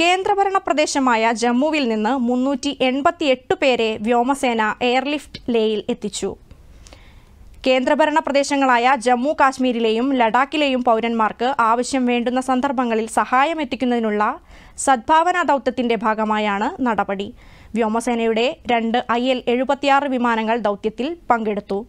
കേന്ദ്രഭരണ പ്രദേശമായ ജമ്മുവിൽ നിന്ന് മുന്നൂറ്റി എൺപത്തി എട്ട് പേരെ വ്യോമസേന എയർലിഫ്റ്റ് ലേയിൽ എത്തിച്ചു കേന്ദ്രഭരണ പ്രദേശങ്ങളായ ജമ്മു കാശ്മീരിലെയും ലഡാക്കിലെയും പൗരന്മാർക്ക് ആവശ്യം വേണ്ടുന്ന സന്ദർഭങ്ങളിൽ സഹായം എത്തിക്കുന്നതിനുള്ള സദ്ഭാവന ദൗത്യത്തിന്റെ ഭാഗമായാണ് നടപടി വ്യോമസേനയുടെ രണ്ട് ഐ എൽ എഴുപത്തിയാറ് വിമാനങ്ങൾ ദൗത്യത്തിൽ പങ്കെടുത്തു